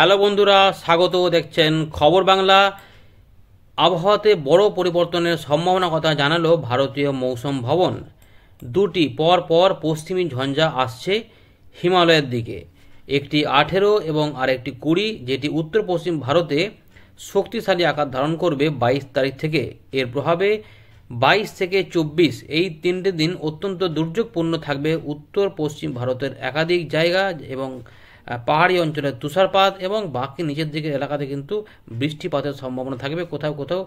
hello বন্ধুরা স্বাগত দেখছেন খবর বাংলা আবহাওয়াতে বড় পরিবর্তনের সম্ভাবনা কথা জানালো ভারতীয় মৌসুম ভবন দুটি পর পর পশ্চিমী ঝঞ্ঝা আসছে হিমালয়ের দিকে একটি আঠেরো এবং আরেকটি কুড়ি যেটি উত্তর পশ্চিম ভারতে শক্তিশালী আকার ধারণ করবে বাইশ তারিখ থেকে এর প্রভাবে বাইশ থেকে চব্বিশ এই তিনটে দিন অত্যন্ত দুর্যোগপূর্ণ থাকবে উত্তর পশ্চিম ভারতের একাধিক জায়গা এবং পাহাড়ি অঞ্চলে তুষারপাত এবং বাকি নিচের দিকে এলাকাতে কিন্তু বৃষ্টিপাতের সম্ভাবনা থাকবে কোথাও কোথাও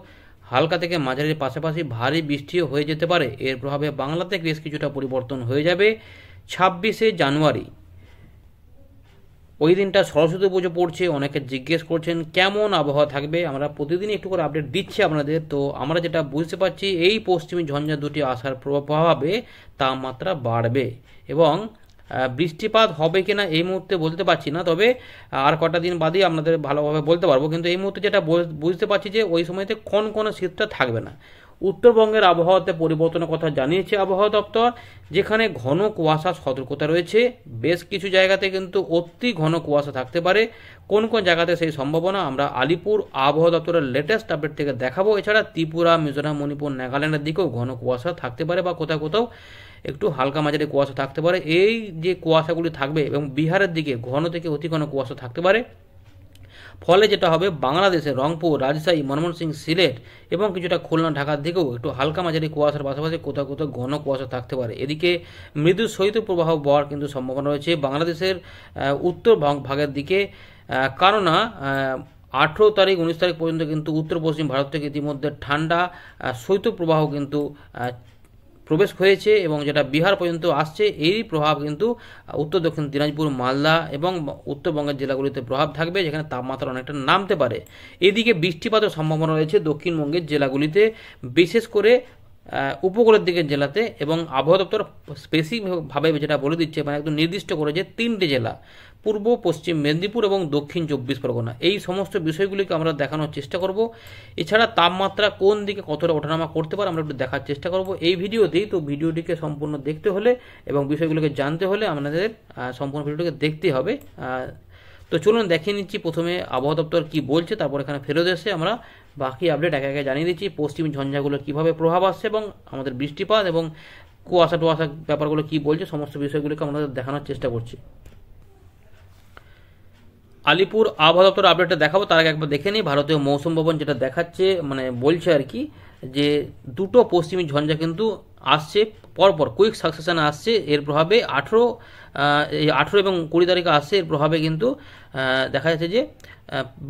হালকা থেকে মাঝারির পাশাপাশি ভারী বৃষ্টিও হয়ে যেতে পারে এর প্রভাবে বাংলাতে বেশ কিছুটা পরিবর্তন হয়ে যাবে ছাব্বিশে জানুয়ারি ওই দিনটা সরস্বতী পুজো পড়ছে অনেকে জিজ্ঞেস করছেন কেমন আবহাওয়া থাকবে আমরা প্রতিদিনই একটু করে আপডেট দিচ্ছি আপনাদের তো আমরা যেটা বুঝতে পারছি এই পশ্চিমী ঝঞ্ঝা দুটি আসার প্রভাবে তাপমাত্রা বাড়বে এবং বৃষ্টিপাত হবে কি না এই মুহূর্তে বলতে পারছি না তবে আর কটা দিন বাদেই আপনাদের ভালোভাবে বলতে পারবো কিন্তু এই মুহূর্তে যেটা বুঝতে পারছি যে ওই সময়তে কোন কোন শীতটা থাকবে না উত্তরবঙ্গের আবহাওয়াতে পরিবর্তনের কথা জানিয়েছে আবহাওয়া দপ্তর যেখানে ঘন কুয়াশা সতর্কতা রয়েছে বেশ কিছু জায়গাতে কিন্তু অতি ঘন কুয়াশা থাকতে পারে কোন কোন জায়গাতে সেই সম্ভাবনা আমরা আলিপুর আবহাওয়া দপ্তরের লেটেস্ট আপডেট থেকে দেখাবো এছাড়া ত্রিপুরা মিজোরাম মণিপুর নাগাল্যান্ডের দিকেও ঘন কুয়াশা থাকতে পারে বা কোথাও কোথাও একটু হালকা মাঝারি কুয়াশা থাকতে পারে এই যে কুয়াশাগুলি থাকবে এবং বিহারের দিকে ঘন থেকে অতি ঘন কুয়াশা থাকতে পারে ফলে যেটা হবে বাংলাদেশে রংপুর রাজশাহী সিং সিলেট এবং কিছুটা খুলনা ঢাকার দিকেও একটু হালকা মাঝারি কুয়াশার পাশাপাশি কোথাও কোথাও ঘন কুয়াশা থাকতে পারে এদিকে মৃদু শৈত্য প্রবাহ কিন্তু সম্ভাবনা রয়েছে বাংলাদেশের উত্তর ভাগের দিকে কেননা আঠেরো তারিখ উনিশ তারিখ পর্যন্ত কিন্তু উত্তর পশ্চিম ভারত থেকে ইতিমধ্যে ঠান্ডা শৈত্যপ্রবাহ কিন্তু প্রবেশ হয়েছে এবং যেটা বিহার পর্যন্ত আসছে এই প্রভাব কিন্তু উত্তর দক্ষিণ দিনাজপুর মালদা এবং উত্তরবঙ্গের জেলাগুলিতে প্রভাব থাকবে যেখানে তাপমাত্রা অনেকটা নামতে পারে এদিকে বৃষ্টিপাতের সম্ভাবনা রয়েছে দক্ষিণবঙ্গের জেলাগুলিতে বিশেষ করে উপকূলের দিকের জেলাতে এবং আবহাওয়া দপ্তর স্পেসিফিকভাবে যেটা বলে দিচ্ছে মানে একদম নির্দিষ্ট করে যে তিনটে জেলা পূর্ব পশ্চিম মেদিনীপুর এবং দক্ষিণ চব্বিশ পরগনা এই সমস্ত বিষয়গুলিকে আমরা দেখানোর চেষ্টা করব এছাড়া তাপমাত্রা কোন দিকে কতটা ওঠানামা করতে পারে আমরা একটু দেখার চেষ্টা করব এই ভিডিওতেই তো ভিডিওটিকে সম্পূর্ণ দেখতে হলে এবং বিষয়গুলোকে জানতে হলে আমাদের সম্পূর্ণ ভিডিওটিকে দেখতে হবে তো চলুন দেখে নিচ্ছি প্রথমে আবহাওয়া দপ্তর কী বলছে তারপর এখানে ফেরত এসে আমরা বাকি আপডেট একে একে জানিয়ে দিচ্ছি পশ্চিম ঝঞ্ঝাগুলো কীভাবে প্রভাব আসছে এবং আমাদের বৃষ্টিপাত এবং কুয়াশা টুয়াশা ব্যাপারগুলো কী বলছে সমস্ত বিষয়গুলোকে আমরা দেখানোর চেষ্টা করছি আলিপুর আবহাওয়া দপ্তর আপডেটটা দেখাবো তার আগে একবার দেখে নিই ভারতীয় মৌসুম ভবন যেটা দেখাচ্ছে মানে বলছে আর কি যে দুটো পশ্চিমী ঝঞ্ঝা কিন্তু আসছে পরপর কুইক সাকসেশন আসছে এর প্রভাবে আঠেরো আঠেরো এবং কুড়ি তারিখে আসছে এর প্রভাবে কিন্তু দেখা যাচ্ছে যে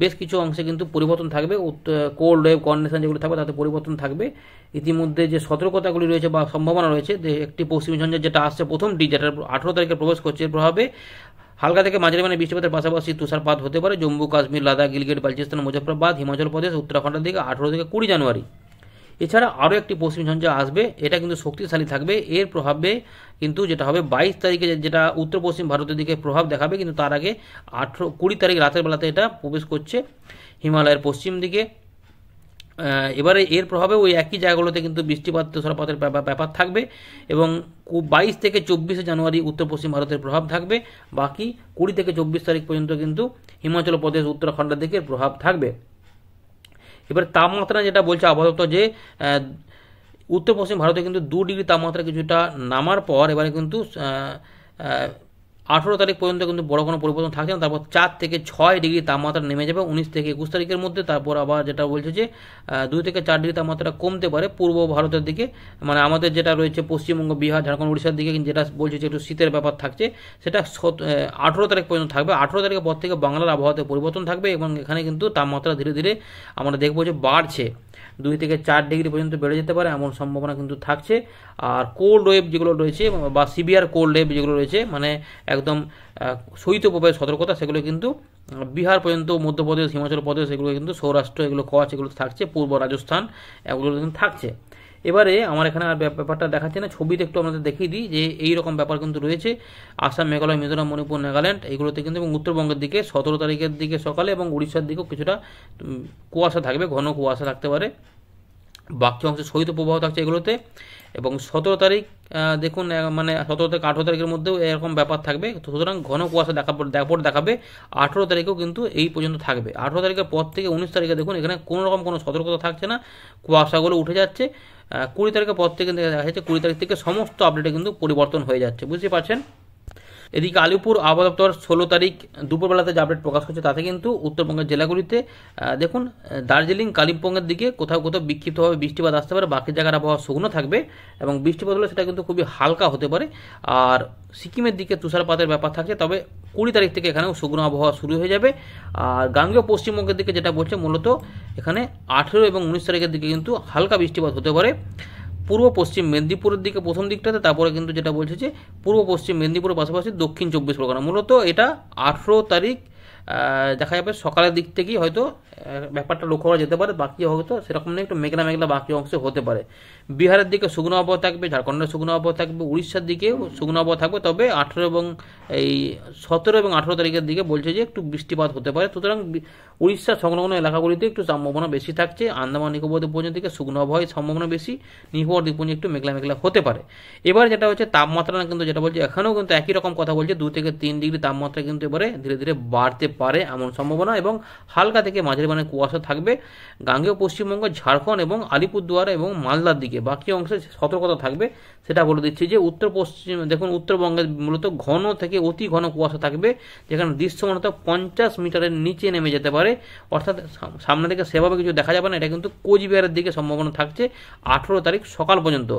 বেশ কিছু অংশে কিন্তু পরিবর্তন থাকবে কোল্ড ওয়েভ কন্ডিশন যেগুলো থাকবে তাতে পরিবর্তন থাকবে ইতিমধ্যে যে সতর্কতাগুলি রয়েছে বা সম্ভাবনা রয়েছে যে একটি পশ্চিমী ঝঞ্ঝার যেটা আসছে প্রথম ডি যেটা আঠেরো তারিখে প্রবেশ করছে এর প্রভাবে হালকা থেকে মাঝারি মানে বৃষ্টিপাতের পাশাপাশি তুষারপাত হতে পারে জম্মু কাশ্মীর লাদাখ গিলগেট বালচিস্তান মুজফরাবাদ হিমাচল প্রদেশ উত্তরাখণ্ডের দিকে আঠেরো থেকে কুড়ি জানুয়ারি এছাড়া আরও একটি পশ্চিমী ঝঞ্ঝা আসবে এটা কিন্তু শক্তিশালী থাকবে এর প্রভাবে কিন্তু যেটা হবে বাইশ তারিখে যেটা উত্তর পশ্চিম ভারতের দিকে প্রভাব দেখাবে কিন্তু তার আগে আঠেরো কুড়ি তারিখ রাতের বেলাতে এটা প্রবেশ করছে হিমালয়ের পশ্চিম দিকে এবারে এর প্রভাবে ওই একই জায়গাগুলোতে কিন্তু বৃষ্টিপাত তুষারপাতের ব্যাপার থাকবে এবং বাইশ থেকে চব্বিশে জানুয়ারি উত্তর পশ্চিম ভারতের প্রভাব থাকবে বাকি কুড়ি থেকে চব্বিশ তারিখ পর্যন্ত কিন্তু হিমাচল প্রদেশ উত্তরাখণ্ডের দিকে প্রভাব থাকবে এবার তাপমাত্রা যেটা বলছে আপাতত যে উত্তর পশ্চিম ভারতে কিন্তু দু ডিগ্রি তাপমাত্রা কিছুটা নামার পর এবারে কিন্তু আঠেরো তারিখ পর্যন্ত কিন্তু বড় কোনো পরিবর্তন থাকছে না তারপর চার থেকে ছয় ডিগ্রি তাপমাত্রা নেমে যাবে উনিশ থেকে একুশ তারিখের মধ্যে তারপর আবার যেটা বলছে যে দুই থেকে চার ডিগ্রি তাপমাত্রা কমতে পারে পূর্ব ভারতের দিকে মানে আমাদের যেটা রয়েছে পশ্চিমবঙ্গ বিহার ঝাড়খণ্ড উড়িষ্যার দিকে কিন্তু যেটা বলছে যে একটু শীতের ব্যাপার থাকছে সেটা আঠেরো তারিখ পর্যন্ত থাকবে আঠেরো তারিখের পর থেকে বাংলার আবহাওয়াতে পরিবর্তন থাকবে এবং এখানে কিন্তু তাপমাত্রা ধীরে ধীরে আমরা দেখবো যে বাড়ছে দুই থেকে চার ডিগ্রি পর্যন্ত বেড়ে যেতে পারে এমন সম্ভাবনা কিন্তু থাকছে আর কোল্ড ওয়েভ যেগুলো রয়েছে বা সিভিয়ার কোল্ড ওয়েভ যেগুলো রয়েছে মানে একদম শৈত্যপ্রবাহের সতর্কতা সেগুলো কিন্তু বিহার পর্যন্ত মধ্যপ্রদেশ হিমাচল প্রদেশ এগুলো কিন্তু সৌরাষ্ট্র এগুলো কচ এগুলো থাকছে পূর্ব রাজস্থান এগুলো কিন্তু থাকছে এবারে আমার এখানে আর ব্যাপারটা দেখাচ্ছে না ছবিতে একটু আমাদের দেখিয়ে দিই যে এই রকম ব্যাপার কিন্তু রয়েছে আসাম মেঘালয় মিজোরাম মণিপুর নাগাল্যান্ড এগুলোতে কিন্তু এবং উত্তরবঙ্গের দিকে সতেরো তারিখের দিকে সকালে এবং উড়িষ্যার দিকেও কিছুটা কুয়াশা থাকবে ঘন কুয়াশা থাকতে পারে বাকি অংশে শৈত প্রবাহ থাকছে এগুলোতে এবং সতেরো তারিখ দেখুন মানে সতেরো থেকে আঠেরো তারিখের মধ্যেও এরকম ব্যাপার থাকবে সুতরাং ঘন কুয়াশা দেখা দেখাপট দেখাবে আঠেরো তারিখেও কিন্তু এই পর্যন্ত থাকবে আঠেরো তারিখের পর থেকে উনিশ তারিখে দেখুন এখানে কোনো রকম কোনো সতর্কতা থাকছে না কুয়াশাগুলো উঠে যাচ্ছে কুড়ি তারিখের পর থেকে দেখা যাচ্ছে কুড়ি তারিখ থেকে সমস্ত আপডেটে কিন্তু পরিবর্তন হয়ে যাচ্ছে বুঝতে পারছেন এদিকে আলিপুর আবহাওয়া দপ্তর ষোলো তারিখ দুপুরবেলাতে যে আপডেট প্রকাশ করছে তাতে কিন্তু উত্তরবঙ্গের জেলাগুলিতে দেখুন দার্জিলিং কালিম্পংয়ের দিকে কোথাও কোথাও বিক্ষিপ্তভাবে বৃষ্টিপাত আসতে পারে বাকি জায়গার আবহাওয়া শুকনো থাকবে এবং বৃষ্টিপাত হলে সেটা কিন্তু খুবই হালকা হতে পারে আর সিকিমের দিকে তুষারপাতের ব্যাপার থাকছে তবে কুড়ি তারিখ থেকে এখানেও শুকনো আবহাওয়া শুরু হয়ে যাবে আর গাঙ্গেয় পশ্চিমবঙ্গের দিকে যেটা বলছে মূলত এখানে আঠেরো এবং উনিশ তারিখের দিকে কিন্তু হালকা বৃষ্টিপাত হতে পারে পূর্ব পশ্চিম মেদিনীপুরের দিকে প্রথম দিকটাতে তারপরে কিন্তু যেটা বলছে যে পূর্ব পশ্চিম মেদিনীপুরের পাশাপাশি দক্ষিণ চব্বিশ পরগনা মূলত এটা আঠেরো তারিখ দেখা যাবে সকালের দিক থেকেই হয়তো ব্যাপারটা লক্ষ্য করা যেতে পারে বাকি হয়তো সেরকম নেই একটু মেঘলা মেঘলা বাকি অংশে হতে পারে বিহারের দিকে শুকনো আবহাওয়া থাকবে ঝাড়খণ্ডের শুকনো আবহাওয়া থাকবে উড়িষ্যার দিকে শুকনো আবহাওয়া থাকবে তবে আঠেরো এবং এই সতেরো এবং আঠেরো তারিখের দিকে বলছে যে একটু বৃষ্টিপাত হতে পারে সুতরাং উড়িষ্যা সংলগ্ন এলাকাগুলিতে একটু সম্ভাবনা বেশি থাকছে আন্দামান নিকোবর দ্বীপপুঞ্জের দিকে শুকনো আবহাওয়ার সম্ভাবনা বেশি নিকোবর দ্বীপপুঞ্জে একটু মেঘলা মেঘলা হতে পারে এবার যেটা হচ্ছে তাপমাত্রা কিন্তু যেটা বলছে এখানেও কিন্তু একই রকম কথা বলছে দু থেকে তিন ডিগ্রি তাপমাত্রা কিন্তু এবারে ধীরে ধীরে বাড়তে পারে এমন সম্ভাবনা এবং হালকা থেকে মাঝারি মানে কুয়াশা থাকবে গাঙ্গেয় পশ্চিমবঙ্গ ঝাড়খণ্ড এবং আলিপুরদুয়ার এবং মালদার দিকে বাকি অংশে সতর্কতা থাকবে সেটা বলে দিচ্ছি যে উত্তর পশ্চিম দেখুন উত্তরবঙ্গে মূলত ঘন থেকে অতি ঘন কুয়াশা থাকবে যেখানে দৃশ্যমানত পঞ্চাশ মিটারের নিচে নেমে যেতে পারে অর্থাৎ সামনে থেকে সেভাবে কিছু দেখা যাবে না এটা কিন্তু কোচবিহারের দিকে সম্ভাবনা থাকছে আঠেরো তারিখ সকাল পর্যন্ত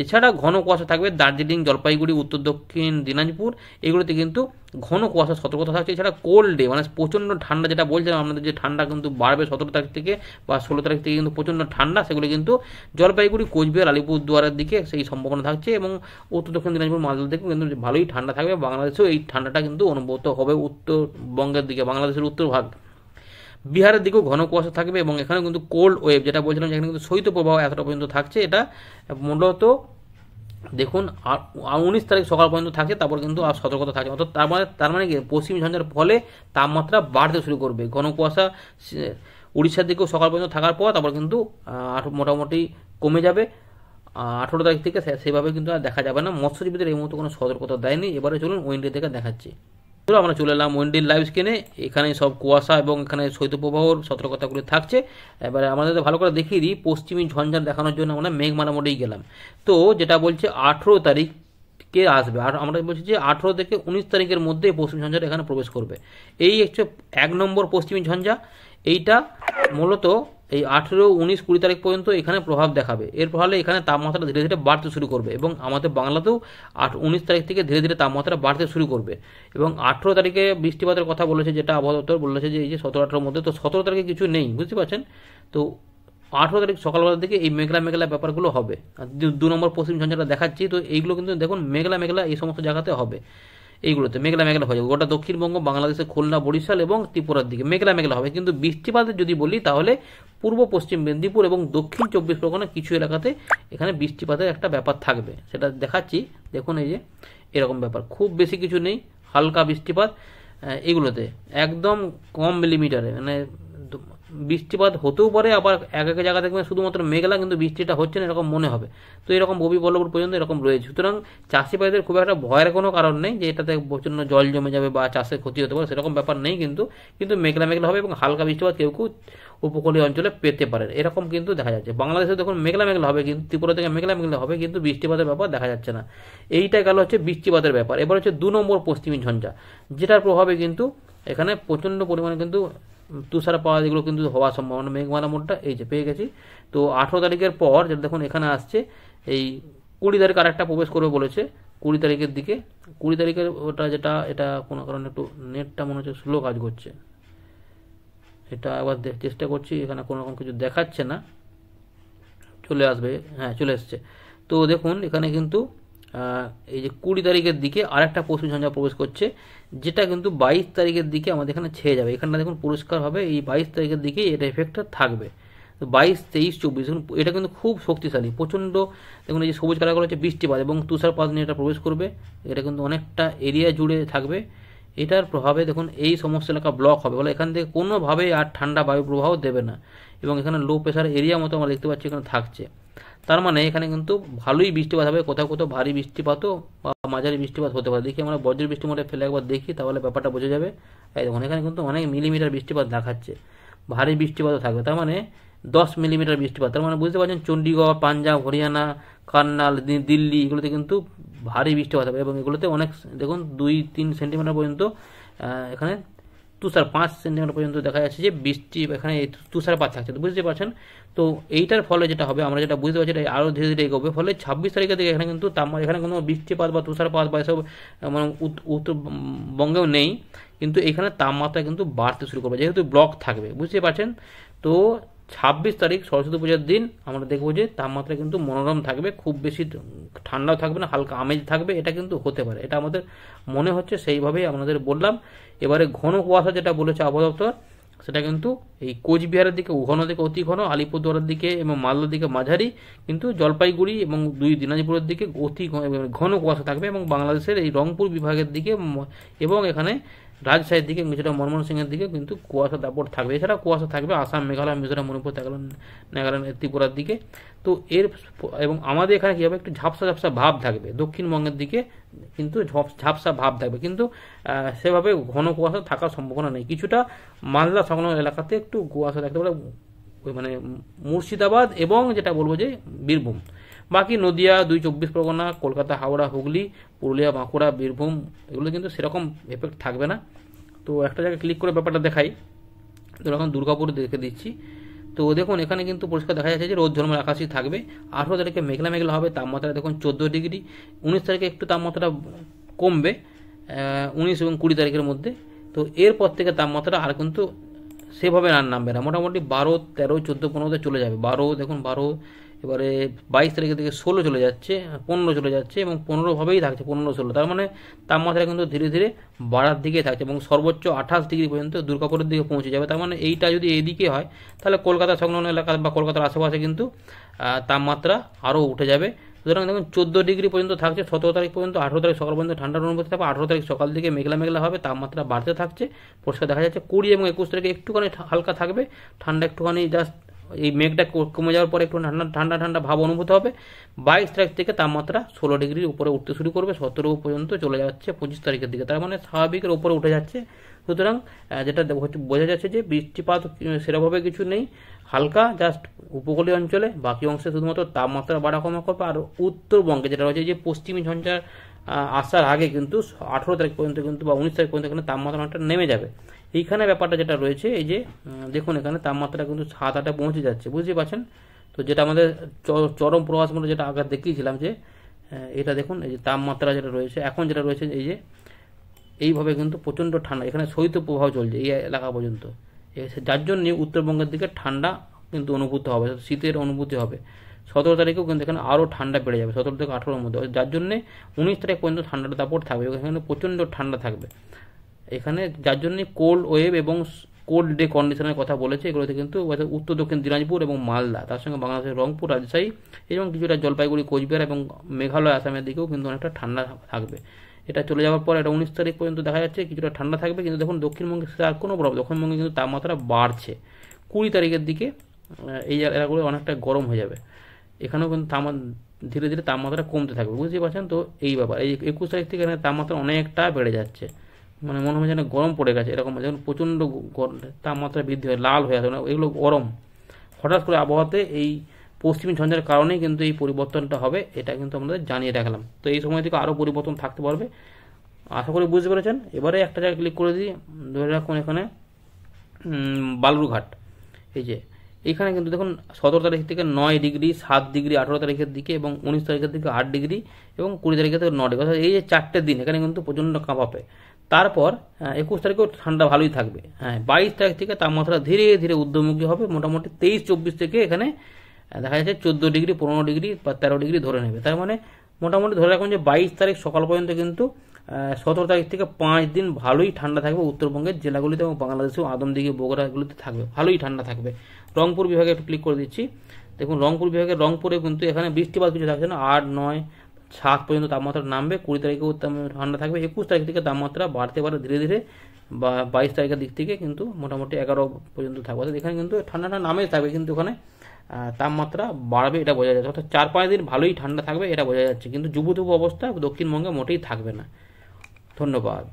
এছাড়া ঘন কুয়াশা থাকবে দার্জিলিং জলপাইগুড়ি উত্তর দক্ষিণ দিনাজপুর এগুলোতে কিন্তু ঘন কুয়াশা সতর্কতা থাকছে এছাড়া কোল্ড ডে মানে প্রচণ্ড ঠান্ডা যেটা বলছিলাম আপনাদের যে ঠান্ডা কিন্তু বাড়বে সতেরো তারিখ থেকে বা ষোলো তারিখ থেকে কিন্তু প্রচণ্ড ঠান্ডা সেগুলো কিন্তু জলপাইগুড়ি কোচবিহার আলিপুরদুয়ারের দিকে সেই সম্ভাবনা থাকছে এবং উত্তর দক্ষিণ দিনাজপুর মালদার থেকেও কিন্তু ভালোই ঠান্ডা থাকবে বাংলাদেশেও এই ঠান্ডাটা কিন্তু অনুভূত হবে উত্তরবঙ্গের দিকে বাংলাদেশের উত্তর ভাগ বিহারের দিকেও ঘন কুয়াশা থাকবে এবং এখানে কিন্তু কোল্ড ওয়েভ যেটা বলছিলাম যেখানে কিন্তু শৈত্য প্রবাহ এতটা পর্যন্ত থাকছে এটা মূলত দেখুন আর উনিশ তারিখ সকাল পর্যন্ত থাকছে তারপর কিন্তু আর সতর্কতা থাকছে অর্থাৎ তার মানে তার মানে কি পশ্চিম ঝঞ্ঝার ফলে তাপমাত্রা বাড়তে শুরু করবে ঘন কুয়াশা উড়িষ্যার দিকেও সকাল পর্যন্ত থাকার পর তারপর কিন্তু মোটামুটি কমে যাবে আঠেরো তারিখ থেকে সেভাবে কিন্তু আর দেখা যাবে না মৎস্যজীবীদের এই মুহূর্তে কোনো সতর্কতা দেয়নি এবারে চলুন উইন্ডে থেকে দেখাচ্ছি চলো আমরা চলে এলাম উইন্ডিল লাইভ স্ক্রিনে এখানে সব কুয়াশা এবং এখানে শৈত্যপ্রবাহর সতর্কতাগুলো থাকছে এবারে আমাদের ভালো করে দেখিয়ে দিই পশ্চিমী ঝঞ্ঝাট দেখানোর জন্য আমরা মেঘমালা মোডেই গেলাম তো যেটা বলছে আঠেরো তারিখ কে আসবে আর আমরা বলছি যে আঠেরো থেকে উনিশ তারিখের মধ্যে পশ্চিম ঝঞ্ঝাটা এখানে প্রবেশ করবে এই হচ্ছে এক নম্বর পশ্চিমী ঝঞ্ঝা এইটা মূলত এই আঠেরো উনিশ কুড়ি তারিখ পর্যন্ত এখানে প্রভাব দেখাবে এর ফলে এখানে তাপমাত্রা ধীরে ধীরে বাড়তে শুরু করবে এবং আমাদের বাংলাতেও আট উনিশ তারিখ থেকে ধীরে ধীরে তাপমাত্রা বাড়তে শুরু করবে এবং আঠেরো তারিখে বৃষ্টিপাতের কথা বলেছে যেটা আবহাওয়া দপ্তর বলেছে যে এই যে সতেরো আঠেরোর মধ্যে তো সতেরো তারিখে কিছু নেই বুঝতে পারছেন তো আঠেরো তারিখ সকালবেলা থেকে এই মেঘলা মেঘলা ব্যাপারগুলো হবে দু নম্বর পশ্চিম ঝঞ্ঝাটা দেখাচ্ছি তো এইগুলো কিন্তু দেখুন মেঘলা মেঘলা এই সমস্ত জায়গাতে হবে এইগুলোতে মেঘলা মেঘলা হয়ে যাবে গোটা দক্ষিণবঙ্গ বাংলাদেশের খুলনা বরিশাল এবং ত্রিপুরার দিকে মেঘলা মেঘলা হবে কিন্তু বৃষ্টিপাতের যদি বলি তাহলে পূর্ব পশ্চিম মেদিনীপুর এবং দক্ষিণ চব্বিশ পরগনা কিছু এলাকাতে এখানে বৃষ্টিপাতের একটা ব্যাপার থাকবে সেটা দেখাচ্ছি দেখুন এই যে এরকম ব্যাপার খুব বেশি কিছু নেই হালকা বৃষ্টিপাত এগুলোতে একদম কম মিলিমিটারে মানে বৃষ্টিপাত হতেও পারে আবার এক এক জায়গা দেখবেন শুধুমাত্র মেঘলা কিন্তু বৃষ্টিটা হচ্ছে না এরকম মনে হবে তো এরকম ববি বল্লভপুর পর্যন্ত এরকম রয়েছে সুতরাং চাষিবাদের খুব একটা ভয়ের কোনো কারণ নেই যে এটাতে প্রচণ্ড জল জমে যাবে বা চাষের ক্ষতি হতে পারে সেরকম ব্যাপার নেই কিন্তু কিন্তু মেঘলা মেঘলা হবে এবং হালকা বৃষ্টিপাত কেউ কেউ উপকূলীয় অঞ্চলে পেতে পারে এরকম কিন্তু দেখা যাচ্ছে বাংলাদেশে দেখুন মেঘলা মেঘলা হবে কিন্তু ত্রিপুরা থেকে মেঘলা মেঘলা হবে কিন্তু বৃষ্টিপাতের ব্যাপার দেখা যাচ্ছে না এইটা গেল হচ্ছে বৃষ্টিপাতের ব্যাপার এবার হচ্ছে দু নম্বর পশ্চিমী ঝঞ্ঝা যেটার প্রভাবে কিন্তু এখানে প্রচণ্ড পরিমাণে কিন্তু তুষারপাত এগুলো কিন্তু হওয়ার মানে মেঘমালা মোডটা এই যে পেয়ে গেছি তো আঠেরো তারিখের পর যেটা দেখুন এখানে আসছে এই কুড়ি তারিখ আরেকটা প্রবেশ করবে বলেছে কুড়ি তারিখের দিকে কুড়ি তারিখের ওটা যেটা এটা কোনো কারণে একটু নেটটা মনে হচ্ছে স্লো কাজ করছে এটা আবার চেষ্টা করছি এখানে কোনো রকম কিছু দেখাচ্ছে না চলে আসবে হ্যাঁ চলে এসছে তো দেখুন এখানে কিন্তু এই যে কুড়ি তারিখের দিকে আর একটা ঝঞ্ঝা প্রবেশ করছে যেটা কিন্তু বাইশ তারিখের দিকে আমাদের এখানে ছেয়ে যাবে এখানটা দেখুন পরিষ্কার হবে এই বাইশ তারিখের দিকে এটা এফেক্টটা থাকবে তো বাইশ তেইশ চব্বিশ দেখুন এটা কিন্তু খুব শক্তিশালী প্রচণ্ড দেখুন এই যে সবুজ কালার হচ্ছে বৃষ্টিপাত এবং তুষারপাত নিয়ে এটা প্রবেশ করবে এটা কিন্তু অনেকটা এরিয়া জুড়ে থাকবে এটার প্রভাবে দেখুন এই সমস্ত এলাকা ব্লক হবে বলে এখান থেকে কোনোভাবেই আর ঠান্ডা বায়ু প্রবাহ দেবে না এবং এখানে লো প্রেশার এরিয়া মতো আমরা দেখতে পাচ্ছি এখানে থাকছে তার মানে এখানে কিন্তু ভালোই বৃষ্টিপাত হবে কোথাও কোথাও ভারী বৃষ্টিপাতও বা মাঝারি বৃষ্টিপাত হতে পারে দেখি আমরা বজ্র বৃষ্টিমোটে ফেলে একবার দেখি তাহলে ব্যাপারটা বোঝা যাবে এই দেখুন এখানে কিন্তু অনেক মিলিমিটার বৃষ্টিপাত দেখাচ্ছে ভারী বৃষ্টিপাতও থাকবে তার মানে দশ মিলিমিটার বৃষ্টিপাত তার মানে বুঝতে পারছেন চণ্ডীগড় পাঞ্জাব হরিয়ানা কার্নাল দিল্লি এগুলোতে কিন্তু ভারী বৃষ্টিপাত হবে এবং এগুলোতে অনেক দেখুন দুই তিন সেন্টিমিটার পর্যন্ত এখানে তুষার পাঁচ সেন্টিমিটার পর্যন্ত দেখা যাচ্ছে যে বৃষ্টি এখানে তুষারপাত থাকছে তো বুঝতে পারছেন তো এইটার ফলে যেটা হবে আমরা যেটা বুঝতে পারছি এটা আরও ধীরে ধীরে এগোবে ফলে ছাব্বিশ তারিখের দিকে এখানে কিন্তু তাপমাত্রা এখানে কোনো বৃষ্টিপাত বা তুষারপাত বা এসব মানে উত্তরবঙ্গেও নেই কিন্তু এখানে তাপমাত্রা কিন্তু বাড়তে শুরু করবে যেহেতু ব্লক থাকবে বুঝতে পারছেন তো ছাব্বিশ তারিখ সরস্বতী পূজার দিন আমরা দেখব যে তাপমাত্রা কিন্তু মনোরম থাকবে খুব বেশি ঠান্ডাও থাকবে না হালকা আমেজ থাকবে এটা কিন্তু হতে পারে এটা আমাদের মনে হচ্ছে সেইভাবেই আপনাদের বললাম এবারে ঘন কুয়াশা যেটা বলেছে আবহাওয়া দপ্তর সেটা কিন্তু এই কোচবিহারের দিকে ঘন দিকে অতি ঘন আলিপুরদুয়ারের দিকে এবং মালদার দিকে মাঝারি কিন্তু জলপাইগুড়ি এবং দুই দিনাজপুরের দিকে অতি ঘন কুয়াশা থাকবে এবং বাংলাদেশের এই রংপুর বিভাগের দিকে এবং এখানে রাজশাহীর দিকে কিছুটা মনমোহন সিংয়ের দিকে কিন্তু কুয়াশা দাপট থাকবে এছাড়া কুয়াশা থাকবে আসাম মেঘালয় মিজোরাম মণিপুর নাগাল্যান্ড নাগাল্যান্ড ত্রিপুরার দিকে তো এর এবং আমাদের এখানে কী হবে একটু ঝাপসা ঝাপসা ভাব থাকবে দক্ষিণবঙ্গের দিকে কিন্তু ঝাপসা ভাব থাকবে কিন্তু সেভাবে ঘন কুয়াশা থাকার সম্ভাবনা নেই কিছুটা মালদা সংলগ্ন এলাকাতে একটু কুয়াশা থাকতে পারে মানে মুর্শিদাবাদ এবং যেটা বলবো যে বীরভূম বাকি নদিয়া দুই চব্বিশ পরগনা কলকাতা হাওড়া হুগলি পুরুলিয়া বাঁকুড়া বীরভূম এগুলো কিন্তু সেরকম এফেক্ট থাকবে না তো একটা জায়গায় ক্লিক করে ব্যাপারটা দেখাই তো এখন দুর্গাপুর দেখে দিচ্ছি তো দেখুন এখানে কিন্তু পরিষ্কার দেখা যাচ্ছে যে রোদ ধর্মের আকাশই থাকবে আঠেরো তারিখে মেঘলা মেঘলা হবে তাপমাত্রা দেখুন চোদ্দো ডিগ্রি উনিশ তারিখে একটু তাপমাত্রা কমবে উনিশ এবং কুড়ি তারিখের মধ্যে তো এরপর থেকে তাপমাত্রা আর কিন্তু সেভাবে রান নামবে না মোটামুটি বারো তেরো চোদ্দো পনেরোতে চলে যাবে বারো দেখুন বারো এবারে বাইশ তারিখের থেকে ষোলো চলে যাচ্ছে পনেরো চলে যাচ্ছে এবং পনেরোভাবেই থাকছে পনেরো ষোলো তার মানে তাপমাত্রা কিন্তু ধীরে ধীরে বাড়ার দিকে থাকছে এবং সর্বোচ্চ আঠাশ ডিগ্রি পর্যন্ত দুর্গাপুরের দিকে পৌঁছে যাবে তার মানে এইটা যদি এইদিকে হয় তাহলে কলকাতা সংলগ্ন এলাকা বা কলকাতার আশেপাশে কিন্তু তাপমাত্রা আরও উঠে যাবে সুতরাং দেখুন চোদ্দো ডিগ্রি পর্যন্ত থাকছে সতেরো তারিখ পর্যন্ত আঠেরো তারিখ সকাল পর্যন্ত ঠান্ডার অনুভূতি থাকবে আঠেরো তারিখ সকাল দিকে মেঘলা মেঘলা হবে তাপমাত্রা বাড়তে থাকছে পরিষ্কার দেখা যাচ্ছে কুড়ি এবং একুশ তারিখে একটুখানি হালকা থাকবে ঠান্ডা একটুখানি জাস্ট এই মেঘটা কমে যাওয়ার পরে একটু ঠান্ডা ঠান্ডা ঠান্ডা ভাব অনুভূত হবে বাইশ তারিখ থেকে তাপমাত্রা ষোলো ডিগ্রির উপরে উঠতে শুরু করবে সতেরো পর্যন্ত চলে যাচ্ছে পঁচিশ তারিখের দিকে তার মানে স্বাভাবিকের উপরে উঠে যাচ্ছে সুতরাং যেটা বোঝা যাচ্ছে যে বৃষ্টিপাত সেরকমভাবে কিছু নেই হালকা জাস্ট উপকূলীয় অঞ্চলে বাকি অংশে শুধুমাত্র তাপমাত্রা বাড়া কমা করবে আর উত্তরবঙ্গে যেটা রয়েছে যে পশ্চিমী ঝঞ্ঝার আসার আগে কিন্তু আঠেরো তারিখ পর্যন্ত কিন্তু বা উনিশ তারিখ পর্যন্ত কিন্তু তাপমাত্রা অনেকটা নেমে যাবে এইখানে ব্যাপারটা যেটা রয়েছে এই যে দেখুন এখানে তাপমাত্রা কিন্তু সাত আটে পৌঁছে যাচ্ছে বুঝতে পারছেন তো যেটা আমাদের চরম প্রবাস মতো যেটা আগে দেখিয়েছিলাম যে এটা দেখুন এই যে তাপমাত্রা যেটা রয়েছে এখন যেটা রয়েছে এই যে এইভাবে কিন্তু প্রচণ্ড ঠান্ডা এখানে শৈত্য প্রবাহ চলছে এই এলাকা পর্যন্ত যার জন্যে উত্তরবঙ্গের দিকে ঠান্ডা কিন্তু অনুভূত হবে শীতের অনুভূতি হবে সতেরো তারিখেও কিন্তু এখানে আরও ঠান্ডা বেড়ে যাবে সতেরো থেকে আঠেরোর মধ্যে যার জন্যে উনিশ তারিখ পর্যন্ত ঠান্ডাটা দাপট থাকবে এখানে প্রচণ্ড ঠান্ডা থাকবে এখানে যার জন্যে কোল্ড ওয়েভ এবং কোল্ড ডে কন্ডিশনের কথা বলেছে এগুলোতে কিন্তু উত্তর দক্ষিণ দিনাজপুর এবং মালদা তার সঙ্গে বাংলাদেশের রংপুর রাজশাহী এবং কিছুটা জলপাইগুড়ি কোচবিহার এবং মেঘালয় আসামের দিকেও কিন্তু অনেকটা ঠান্ডা থাকবে এটা চলে যাওয়ার পর এটা উনিশ তারিখ পর্যন্ত দেখা যাচ্ছে কিছুটা ঠান্ডা থাকবে কিন্তু দেখুন দক্ষিণবঙ্গে আর কোনো প্রভাব দক্ষিণবঙ্গে কিন্তু তাপমাত্রা বাড়ছে কুড়ি তারিখের দিকে এই এলাকাগুলো অনেকটা গরম হয়ে যাবে এখানেও কিন্তু তামা ধীরে ধীরে তাপমাত্রা কমতে থাকবে বুঝতে পারছেন তো এই ব্যাপার এই একুশ তারিখ থেকে এখানে তাপমাত্রা অনেকটা বেড়ে যাচ্ছে মানে মনে হয় যেন গরম পড়ে গেছে এরকম যেমন প্রচণ্ড তাপমাত্রা বৃদ্ধি হয় লাল হয়ে আসে মানে এগুলো গরম হঠাৎ করে আবহাওয়াতে এই পশ্চিমী ঝঞ্ঝার কারণেই কিন্তু এই পরিবর্তনটা হবে এটা কিন্তু আমাদের জানিয়ে রাখলাম তো এই সময় থেকে আরও পরিবর্তন থাকতে পারবে আশা করি বুঝতে পেরেছেন এবারে একটা জায়গায় ক্লিক করে দিই ধরে রাখুন এখানে বালুরঘাট এই যে এখানে কিন্তু দেখুন সতেরো তারিখ থেকে নয় ডিগ্রি সাত ডিগ্রি আঠেরো তারিখের দিকে এবং উনিশ তারিখের দিকে আট ডিগ্রি এবং কুড়ি তারিখের থেকে ন ডিগ্রি অর্থাৎ এই যে চারটে দিন এখানে কিন্তু প্রচণ্ড কাঁপাবে তারপর একুশ তারিখেও ঠান্ডা ভালোই থাকবে হ্যাঁ বাইশ তারিখ থেকে তাপমাত্রা ধীরে ধীরে উদ্যমুখী হবে মোটামুটি তেইশ চব্বিশ থেকে এখানে দেখা যাচ্ছে চোদ্দো ডিগ্রি পনেরো ডিগ্রি বা তেরো ডিগ্রি ধরে নেবে তার মানে মোটামুটি ধরে রাখুন যে বাইশ তারিখ সকাল পর্যন্ত কিন্তু সতেরো তারিখ থেকে পাঁচ দিন ভালোই ঠান্ডা থাকবে উত্তরবঙ্গের জেলাগুলিতে এবং বাংলাদেশেও আদমদিঘি বগুড়াগুলিতে থাকবে ভালোই ঠান্ডা থাকবে রংপুর বিভাগে একটু ক্লিক করে দিচ্ছি দেখুন রংপুর বিভাগে রংপুরে কিন্তু এখানে বৃষ্টিপাত কিছু থাকছে না আট নয় সাত পর্যন্ত তাপমাত্রা নামবে কুড়ি তারিখেও ঠান্ডা থাকবে একুশ তারিখ থেকে তাপমাত্রা বাড়তে পারে ধীরে ধীরে বা বাইশ তারিখের দিক থেকে কিন্তু মোটামুটি এগারো পর্যন্ত থাকবে অর্থাৎ এখানে কিন্তু ঠান্ডাটা নামে থাকবে কিন্তু ওখানে তাপমাত্রা বাড়বে এটা বোঝা যাচ্ছে অর্থাৎ চার পাঁচ দিন ভালোই ঠান্ডা থাকবে এটা বোঝা যাচ্ছে কিন্তু যুবতুব অবস্থা দক্ষিণবঙ্গে মোটেই থাকবে না ধন্যবাদ